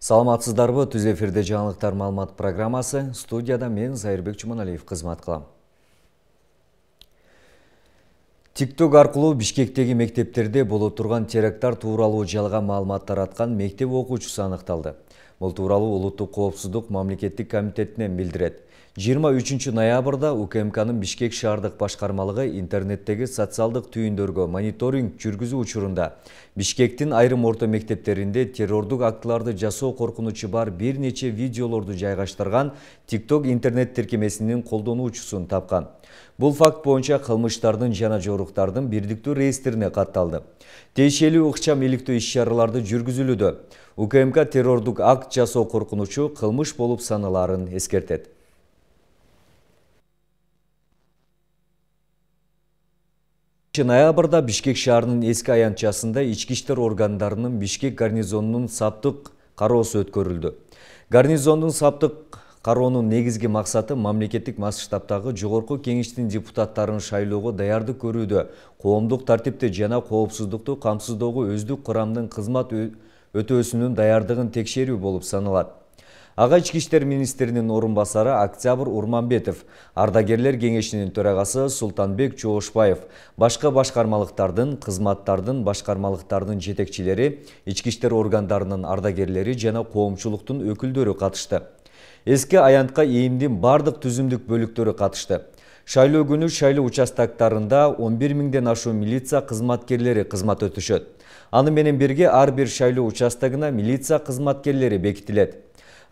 саламатсыздарбы түз эфирде жаңылыктар малымат программасы студияда мен зайырбек жуманалиев қызмат қылам. тикток арқылу бішкектегі мектептерде боло тұрған теракттар тууралуу жалға маалымат тараткан мектеп окуучусу аныкталды Бұл тууралуу улуттук коопсуздук мамлекеттик комитетіне білдіреді. 23 ноябрда УКМКнын Бишкек шаардык башқармалығы интернеттегі социалдык түйүндөргө мониторинг жүргүзүү учурунда Бишкектин айрым орто мектептерінде террордук актыларды жасоо коркунучу бар бир нече видеолорды жайгаштырган TikTok интернет тиркемесинин колдонуучусун тапқан. Бұл факт бойынша қылмыштардың жана жоруқтардың бирдиктүү рейстеріне қатталды. Тейшелі ұқчам иш чаралары жүргізілуді. УКМК террордық акт жасо коркунучу қылмыш болып саналарын ескертеді. ноябрда бишкек шарының эски аянтчасында ички иштер органдарынын бишкек гарнизонунун саптык кароосу өткөрүлдү гарнизондун саптык кароонун негизги максаты мамлекеттик масштабтагы жогорку кеңештин депутаттарын шайлоого даярдык көрүүдө коомдук тартипти жана коопсуздукту камсыздоого өздүк курамдын кызмат өтөөсүнүн даярдыгын текшерүү болуп саналат аға ішкі иштер министринин орун басары октябрь урманбетов ардагерлер кеңешинин төрағасы султанбек чогушбаев башқа башқармалықтардың қызматтардың башқармалықтардың жетекчилери ички органдарының ардагерлері ардагерлери жана коомчулуктун қатышты. катышты эске аянтка бардық бардык түзүмдүк бөлүктөрү катышты шайлоо шайлы шайлоо 11 миңден ашу милиция кызматкерлери кызмат өтішет. аны менен берге ар бир шайлоо участогуна милиция қызматкерлері бекітіледі.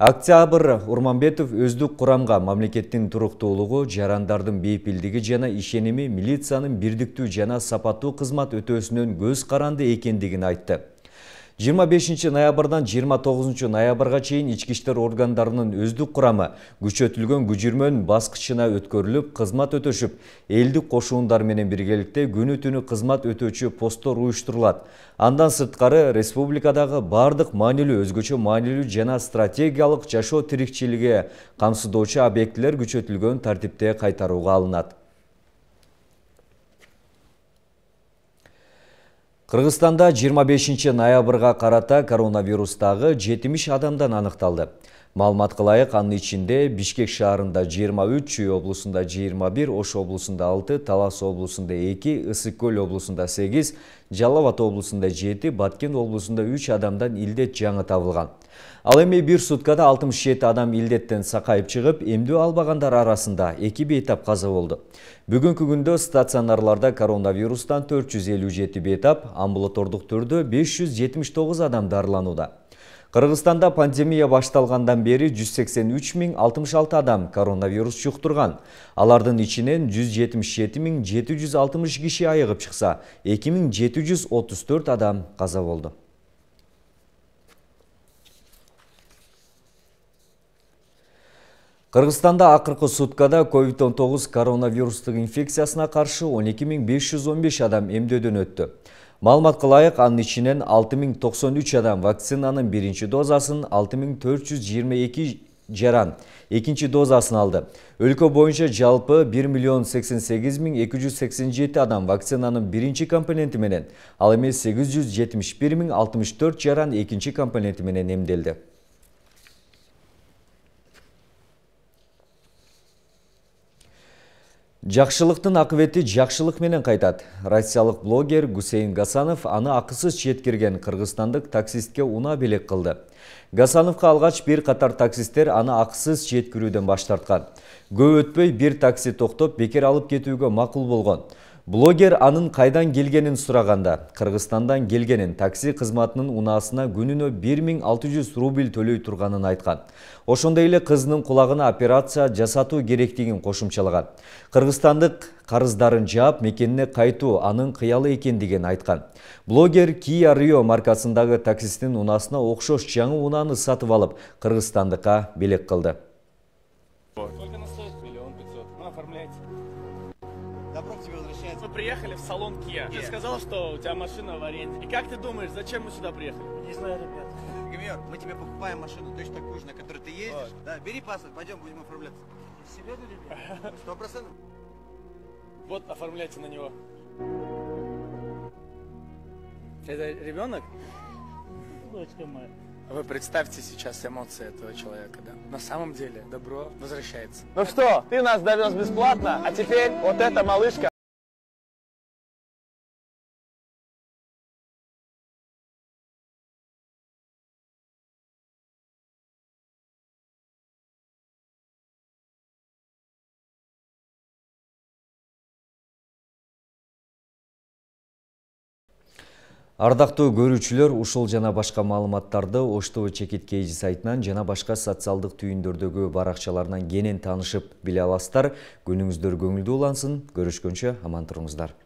Октябр Урманбетов өздік құрамға мамлекеттің олығы жарандардың бейпілдігі жана ишеними милицияның бірдікті жана сапату қызмат өтөсінен көз қаранды экендигин айтты. жыйырма бешинчи ноябрдан жыйырма тогузунчу ноябрга чейин ички иштер органдарынын өздүк курамы күчөтүлгөн күжүрмөнүн баскычына өткөрүлүп кызмат өтөшүп элдик кошуундар менен биргеликте күнү түнү кызмат өтөчү посттор уюштурулат андан сырткары республикадагы баардык маанилүү өзгөчө маанилүү жана стратегиялык жашоо тирикчилиги камсыздоочу объектилер күчөтүлгөн тартипте кайтарууга алынат Қырғыстанда 25 наябырға қарата коронавирустағы 70 адамдан анықталды. Малмат қылайық аны ішінде Бишкек шарында 23, Чүй облусунда 21, Ош облысында 6, Талас облысында 2, Ысык көл облусунда 8, жалават облысында 7, Баткен облысында 3 адамдан илдет жаңы табылған. Ал эми бір суткада 67 адам илдеттен сақайып чығып, емді албағандар арасында 2 бейтап қазы олды. Бүгін күгінді стационарларда коронавирустан 457 бейтап, амбулатордук 579 адам Қырғызстанда пандемия башталғандан бері 183.066 адам коронавирус жұқтырған. Алардың ішінен 177.760 кеші айығып шықса, 2734 адам қаза болды. Қырғызстанда ақырқы суткада COVID-19 коронавирустық инфекциясына қаршы 12515 адам емдеден өтті. Малымат қылайық аның ішінен 6093 адам вакцинаның бірінші дозасын 6422 жаран екінші дозасын алды. Өлкі бойынша жалпы 1 миллион адам вакцинаның бірінші компоненті менен, ал эми 871 жаран екінші компоненті емделді. Жақшылықтың ақыветі жақшылық менен қайтады. Расиялық блогер Гусейн Гасанов аны ақысыз жеткерген Қырғыстандық таксистке уна белек қылды. Гасановқа алғач бір қатар таксистер аны ақысыз жеткіруден баштартқан. Гөөтпөй Көп өтпей бір такси тоқтоп бекер алып кетуге мақұл болған. Блогер анын қайдан келгенін сұрағанда, Қырғызстандан келгенін такси қызматының унасына күніні 1600 рубль төлей тұрғанын айтқан. Ошында эле қызының құлағына операция жасату керектеген қошымшалаған. Қырғызстандық қарыздарын жаап, мекеніне қайту анын қиялы деген айтқан. Блогер Кия Rio маркасындағы таксистің унасына оқшош жаңы унаны сатып алып, Қырғызстандыққа белек қылды. добро к тебе возвращается. Мы приехали в салон Kia. Ты сказал, что у тебя машина в аренде. И как ты думаешь, зачем мы сюда приехали? Не знаю, ребят. Гомер, мы тебе покупаем машину точно такую же, на которой ты ездишь. Вот. Да, бери паспорт, пойдем будем оформляться. Себе да, ребят? Сто процентов. Вот оформляйте на него. Это ребенок? Дочка моя. Вы представьте сейчас эмоции этого человека, да? На самом деле добро возвращается. Ну что, ты нас довез бесплатно, а теперь вот эта малышка Ардақтуу көрүүчүлөр ушул жана башка маалыматтарды Оштоо чекит сайтынан жана башка социалдык түйүндөрдөгү баракчаларынан кенен таанышып биле аласыздар. Күнүңүздөр көңүлдүү улансын. Көрүшкөнчө аман туруңуздар.